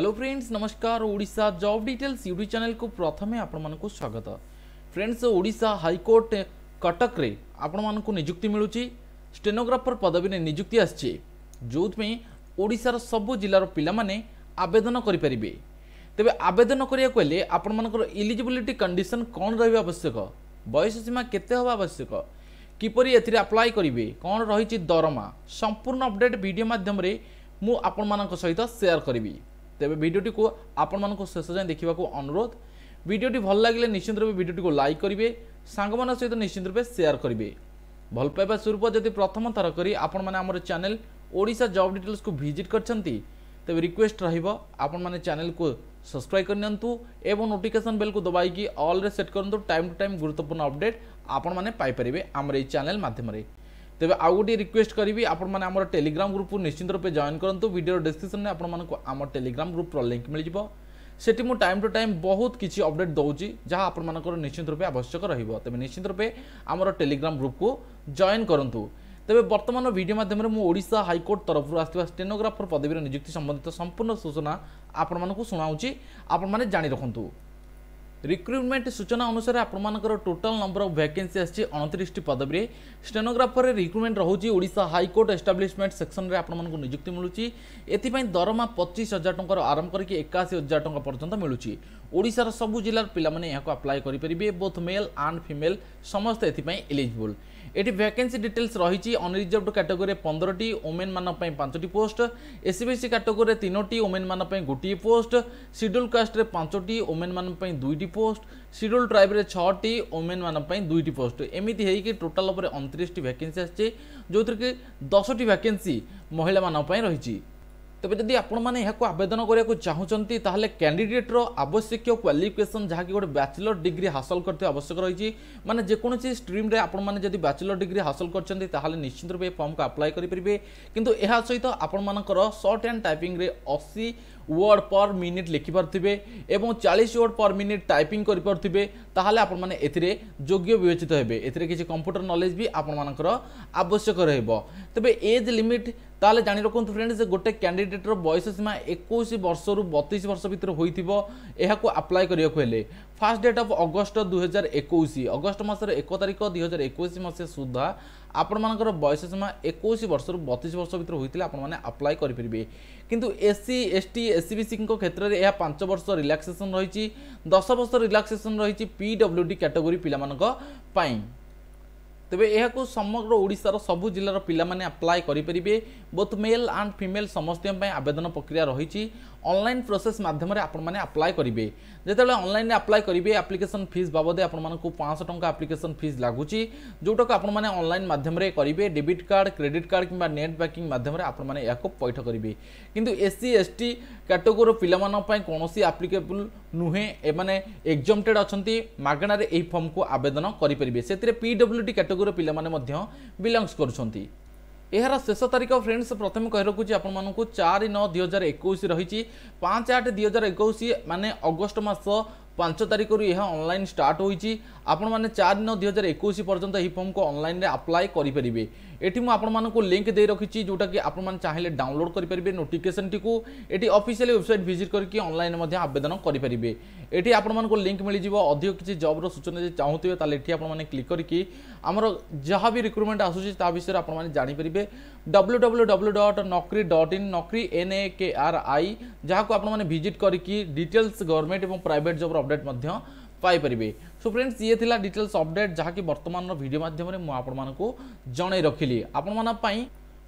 hello friends নমস্কার Odisha job details YouTube ଚ୍ୟାନେଲ୍କୁ ପ୍ରଥମେ ଆପଣମାନଙ୍କୁ ସ୍ୱାଗତ ଫ୍ରେଣ୍ଡସ୍ ଓଡ଼ିଶା ହାଇକୋର୍ଟ କଟକରେ ଆପଣମାନଙ୍କୁ ନିଯୁକ୍ତି ମିଳୁଛି ଷ୍ଟେନୋଗ୍ରାଫର ପଦବୀରେ ନିଯୁକ୍ତି ଆସିଛି ଯେଉଁଥିପାଇଁ ଓଡ଼ିଶାର ସବୁ ଜିଲ୍ଲାର ପିଲାମାନେ ଆବେଦନ କରିପାରିବେ ତେବେ ଆବେଦନ କରିବାକୁ ହେଲେ ଆପଣମାନଙ୍କର ଇଲିଜିବିଲିଟି କଣ୍ଡିସନ୍ କ'ଣ ରହିବା ଆବଶ୍ୟକ ବୟସ ସୀମା କେତେ ହେବା ଆବଶ୍ୟକ କିପରି ଏଥିରେ ଆପ୍ଲାଏ କରିବେ କ'ଣ ରହିଛି ଦରମା ସମ୍ପୂର୍ଣ୍ଣ ଅପଡ଼େଟ୍ ଭିଡ଼ିଓ ମାଧ୍ୟମରେ ମୁଁ ଆପଣମାନଙ୍କ ସହିତ ସେୟାର କରିବି ତେବେ ଭିଡ଼ିଓଟିକୁ ଆପଣମାନଙ୍କୁ ଶେଷ ଯାଏଁ ଦେଖିବାକୁ ଅନୁରୋଧ ଭିଡ଼ିଓଟି ଭଲ ଲାଗିଲେ ନିଶ୍ଚିତ ରୂପେ ଭିଡ଼ିଓଟିକୁ ଲାଇକ୍ କରିବେ ସାଙ୍ଗମାନଙ୍କ ସହିତ ନିଶ୍ଚିତ ରୂପେ ସେୟାର କରିବେ ଭଲ ପାଇବା ସ୍ୱରୂପ ଯଦି ପ୍ରଥମ ଥର କରି ଆପଣମାନେ ଆମର ଚ୍ୟାନେଲ୍ ଓଡ଼ିଶା ଜବ୍ ଡିଟେଲ୍ସକୁ ଭିଜିଟ୍ କରିଛନ୍ତି ତେବେ ରିକ୍ୱେଷ୍ଟ ରହିବ ଆପଣମାନେ ଚ୍ୟାନେଲ୍କୁ ସବସ୍କ୍ରାଇବ୍ କରିନିଅନ୍ତୁ ଏବଂ ନୋଟିଫିକେସନ୍ ବେଲ୍କୁ ଦବାଇକି ଅଲ୍ରେ ସେଟ୍ କରନ୍ତୁ ଟାଇମ୍ ଟୁ ଟାଇମ୍ ଗୁରୁତ୍ୱପୂର୍ଣ୍ଣ ଅପଡ଼େଟ୍ ଆପଣମାନେ ପାଇପାରିବେ ଆମର ଏଇ ଚ୍ୟାନେଲ୍ ମାଧ୍ୟମରେ ତେବେ ଆଉ ଗୋଟିଏ ରିକ୍ୱେଷ୍ଟ କରିବି ଆପଣମାନେ ଆମର ଟେଲିଗ୍ରାମ ଗ୍ରୁପକୁ ନିଶ୍ଚିନ୍ତ ରୂପେ ଜଏନ୍ କରନ୍ତୁ ଭିଡ଼ିଓର ଡେସ୍କ୍ରିପସନରେ ଆପଣମାନଙ୍କୁ ଆମ ଟେଲିଗ୍ରାମ ଗ୍ରୁପର ଲିଙ୍କ୍ ମିଳିଯିବ সেটি মু টাইম টু টাইম বহুত কিছু অপডেট দৌছি যা আপনার নিশ্চিত রূপে আবশ্যক রহব তবে নিশ্চিত রূপে আমার টেলিগ্রাম গ্রুপকু জয়েন করতু তবে বর্তমান ভিডিও মাধ্যমে মু ওড়শা হাইকোর্ট তরফর আসা স্টেনোগ্রাফর পদবীর নিযুক্তি সম্বন্ধিত সম্পূর্ণ সূচনা আপনার শুনাউছি আপনার জাঁ রাখতু ରିକ୍ରୁଟମେଣ୍ଟ ସୂଚନା ଅନୁସାରେ ଆପଣମାନଙ୍କର ଟୋଟାଲ ନମ୍ବର ଅଫ୍ ଭ୍ୟାକେନ୍ସି ଆସିଛି ଅଣତିରିଶଟି ପଦବୀରେ ଷ୍ଟେନୋଗ୍ରାଫରରେ ରିକ୍ରୁଟମେଣ୍ଟ ରହୁଛି ଓଡ଼ିଶା ହାଇକୋର୍ଟ ଏଷ୍ଟାବ୍ଲିଶମେଣ୍ଟ ସେକ୍ସନରେ ଆପଣମାନଙ୍କୁ ନିଯୁକ୍ତି ମିଳୁଛି ଏଥିପାଇଁ ଦରମା ପଚିଶ ହଜାର ଟଙ୍କାରୁ ଆରମ୍ଭ କରିକି ଏକାଅଶୀ ହଜାର ଟଙ୍କା ପର୍ଯ୍ୟନ୍ତ ମିଳୁଛି ଓଡ଼ିଶାର ସବୁ ଜିଲ୍ଲାର ପିଲାମାନେ ଏହାକୁ ଆପ୍ଲାଏ କରିପାରିବେ ବୋଥ୍ ମେଲ୍ ଆଣ୍ଡ ଫିମେଲ୍ ସମସ୍ତେ ଏଥିପାଇଁ ଏଲିଜିବୁଲ୍ এটি ভ্যাকেন্সি ডিটেলস রয়েছে অনরিজর্ভ ক্যাটগোরি পনেরোটি ওমেন মান পাঁচটি পোস্ট এসিবিসি ক্যাটগোরি তিনোটি ওমেন মান গোটি পোস্ট সিডুল কাস্টে পাঁচটি ওমেন মান দুইটি পোস্ট সিডুল ট্রাইবের ছটি ওমেন মান দুইটি পোস্ট এমিতি হয়েকি টোটাল উপরে অনতিরিশটি ভ্যাকেন্সি আসছে যেটি দশটি ভ্যাকেন্সি মহিলা মান রয়েছে তবে যদি আপনার এখন আবেদন করা চাহুমান তাহলে ক্যাডিডেটর আবশ্যক কোয়ালিফিকেসন যা কি গোটে ব্যাচেলর ডিগ্রি হাসল করতে আবশ্যক রয়েছে মানে যেকোন স্ট্রিম্রে আপনার যদি ব্যাচেলর ডিগ্রি হাসল করছেন তাহলে নিশ্চিত রূপে ফর্মকে আপ্লাই করে পেয়ে কিন্তু এর সহ আপনার সর্ট হ্যান্ড টাইপিংরে অশী ওয়ার্ড পর মিনিট লিখিপারে এবং চাশ ওয়ার্ড পর মিনিট টাইপিং করে তাহলে আপনার এতে যোগ্য বিবেচিত হবে এতে কিছু কম্পুটর নলেজ বি আপনার আবশ্যক রহব তবে এজ লিমিট তাহলে জাঁ রাখুন ফ্রেন্ডস গোটে ক্যাডিডেটর বয়স সীমা একুশ বর্ষর বতিশ বর্ষ ভিতরে হয়ে এখন আপ্লাই করা হলে ফার্স্ট ডেট অফ অগস্ট দুই হাজার একুশ অগস্ট মাসের এক তারিখ দুই হাজার একুশ মশা সুদ্ধা ଆପଣମାନଙ୍କର ବୟସ ସୀମା ଏକୋଇଶ ବର୍ଷରୁ ବତିଶ ବର୍ଷ ଭିତରେ ହୋଇଥିଲେ ଆପଣମାନେ ଆପ୍ଲାଏ କରିପାରିବେ କିନ୍ତୁ ଏସ୍ସି ଏସ୍ଟି ଏସ୍ସିବିସିଙ୍କ କ୍ଷେତ୍ରରେ ଏହା ପାଞ୍ଚ ବର୍ଷ ରିଲାକ୍ସେସନ୍ ରହିଛି ଦଶ ବର୍ଷ ରିଲାକ୍ସେସନ୍ ରହିଛି ପିଡବ୍ଲ୍ୟୁଡି କ୍ୟାଟେଗୋରୀ ପିଲାମାନଙ୍କ ପାଇଁ ତେବେ ଏହାକୁ ସମଗ୍ର ଓଡ଼ିଶାର ସବୁ ଜିଲ୍ଲାର ପିଲାମାନେ ଆପ୍ଲାଏ କରିପାରିବେ ବୋଥ୍ ମେଲ୍ ଆଣ୍ଡ ଫିମେଲ୍ ସମସ୍ତଙ୍କ ପାଇଁ ଆବେଦନ ପ୍ରକ୍ରିୟା ରହିଛି ଅନଲାଇନ୍ ପ୍ରୋସେସ୍ ମାଧ୍ୟମରେ ଆପଣମାନେ ଆପ୍ଲାଏ କରିବେ ଯେତେବେଳେ ଅନଲାଇନ୍ରେ ଆପ୍ଲାଏ କରିବେ ଆପ୍ଲିକେସନ୍ ଫିସ୍ ବାବଦେ ଆପଣମାନଙ୍କୁ ପାଞ୍ଚଶହ ଟଙ୍କା ଆପ୍ଲିକେସନ୍ ଫିସ୍ ଲାଗୁଛି ଯେଉଁଟାକୁ ଆପଣମାନେ ଅନଲାଇନ୍ ମାଧ୍ୟମରେ କରିବେ ଡେବିଟ୍ କାର୍ଡ଼ କ୍ରେଡ଼ିଟ୍ କାର୍ଡ଼ କିମ୍ବା ନେଟ୍ ବ୍ୟାଙ୍କିଂ ମାଧ୍ୟମରେ ଆପଣମାନେ ଏହାକୁ ପୈଠ କରିବେ କିନ୍ତୁ ଏସ୍ସି ଏସ୍ଟି କ୍ୟାଟେଗୋରିର ପିଲାମାନଙ୍କ ପାଇଁ କୌଣସି ଆପ୍ଲିକେବୁଲ୍ ନୁହେଁ ଏମାନେ ଏକ୍ଜମ୍ଟେଡ଼୍ ଅଛନ୍ତି ମାଗଣାରେ ଏହି ଫର୍ମକୁ ଆବେଦନ କରିପାରିବେ ସେଥିରେ ପିଡବ୍ଲ୍ୟୁଡି କ୍ୟାଟେଗୋରି ବର୍ଗର ପିଲାମାନେ ମଧ୍ୟ ବିଲଙ୍ଗସ୍ କରୁଛନ୍ତି ଏହାର ଶେଷ ତାରିଖ ଫ୍ରେଣ୍ଡସ୍ ପ୍ରଥମେ କହି ରଖୁଛି ଆପଣମାନଙ୍କୁ ଚାରି ନଅ ଦୁଇ ହଜାର ଏକୋଇଶ ରହିଛି ପାଞ୍ଚ ଆଠ ଦୁଇ ହଜାର ଏକୋଇଶ ମାନେ ଅଗଷ୍ଟ ମାସ ପାଞ୍ଚ ତାରିଖରୁ ଏହା ଅନଲାଇନ୍ ଷ୍ଟାର୍ଟ ହୋଇଛି ଆପଣମାନେ ଚାରି ନଅ ଦୁଇ ହଜାର ଏକୋଇଶ ପର୍ଯ୍ୟନ୍ତ ଏହି ଫର୍ମକୁ ଅନଲାଇନ୍ରେ ଆପ୍ଲାଏ କରିପାରିବେ ଏଠି ମୁଁ ଆପଣମାନଙ୍କୁ ଲିଙ୍କ୍ ଦେଇ ରଖିଛି ଯେଉଁଟାକି ଆପଣମାନେ ଚାହିଁଲେ ଡାଉନଲୋଡ଼୍ କରିପାରିବେ ନୋଟିଫିକେସନ୍ଟିକୁ ଏଠି ଅଫିସିଆଲି ୱେବସାଇଟ୍ ଭିଜିଟ୍ କରିକି ଅନଲାଇନ୍ ମଧ୍ୟ ଆବେଦନ କରିପାରିବେ ଏଠି ଆପଣମାନଙ୍କୁ ଲିଙ୍କ୍ ମିଳିଯିବ ଅଧିକ କିଛି ଜବ୍ର ସୂଚନା ଯଦି ଚାହୁଁଥିବେ ତାହେଲେ ଏଠି ଆପଣମାନେ କ୍ଲିକ୍ କରିକି ଆମର ଯାହା ବି ରିକ୍ରୁଟମେଣ୍ଟ ଆସୁଛି ତା ବିଷୟରେ ଆପଣମାନେ ଜାଣିପାରିବେ W W W dot Naukri dot in Naukri N A K R I ଯାହାକୁ ଆପଣମାନେ ଭିଜିଟ୍ କରିକି ଡିଟେଲ୍ସ ଗଭର୍ଣ୍ଣମେଣ୍ଟ ଏବଂ ପ୍ରାଇଭେଟ୍ ଜବ୍ର অপডেট মধ্যে পাইপারে সো ফ্রেন্ডস ইয়ে লা ডিটেলস অপডেট যা কি বর্তমানের ভিডিও মাধ্যমে মু আপনার জনাই রাখি আপনার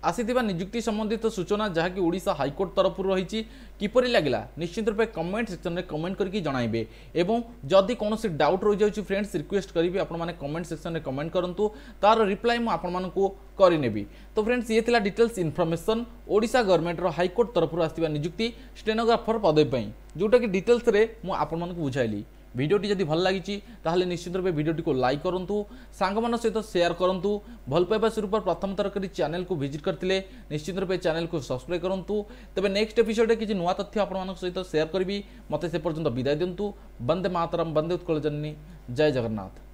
আসিথিবা নিযুক্তি সম্বন্ধিত সূচনা যাহাকি ওড়িশা হাইকোর্ট তরফর রয়েছে কিপর লাগিলা নিশ্চিত রূপে কমেন্ট সেকশনরে কমেন্ট করি জনাইবে এবং যদি কোণী ডাউট রয়েছে ফ্রেন্ডস রিকোয়েস্ট করবি আপনার কমেন্ট সেকশনরে কমেন্ট করতু তার রিপ্লাই মু আপনার କରିନେବି ତ ଫ୍ରେଣ୍ଡସ୍ ଇଏ ଥିଲା ଡିଟେଲ୍ସ ଇନଫର୍ମେସନ୍ ଓଡ଼ିଶା ଗଭର୍ଣ୍ଣମେଣ୍ଟର ହାଇକୋର୍ଟ ତରଫରୁ ଆସିଥିବା ନିଯୁକ୍ତି ଷ୍ଟେନୋଗ୍ରାଫର ପଦବୀ ପାଇଁ ଯେଉଁଟାକି ଡିଟେଲ୍ସରେ ମୁଁ ଆପଣମାନଙ୍କୁ ବୁଝାଇଲି ভিডিওটি যদি ভাল লাগিছি তাহলে নিশ্চিত রূপে ভিডিওটিকে লাইক করতু সাংমান সহ সেয়ার করতু ভাল পাইবা স্বরূপ প্রথম থর করে চ্যানেলকে ভিজিট করলে নিশ্চিত রূপে চ্যানেলকে সবসক্রাইব করতু তবে নেক্সট এপিসোডে কিছু নূয়া তথ্য আপনার সহ সেয়ার করবি মতো সে পর্যন্ত বিদায় দিন্তু বন্দে মাতরম বন্দে উৎকল জননী জয় জগন্নাথ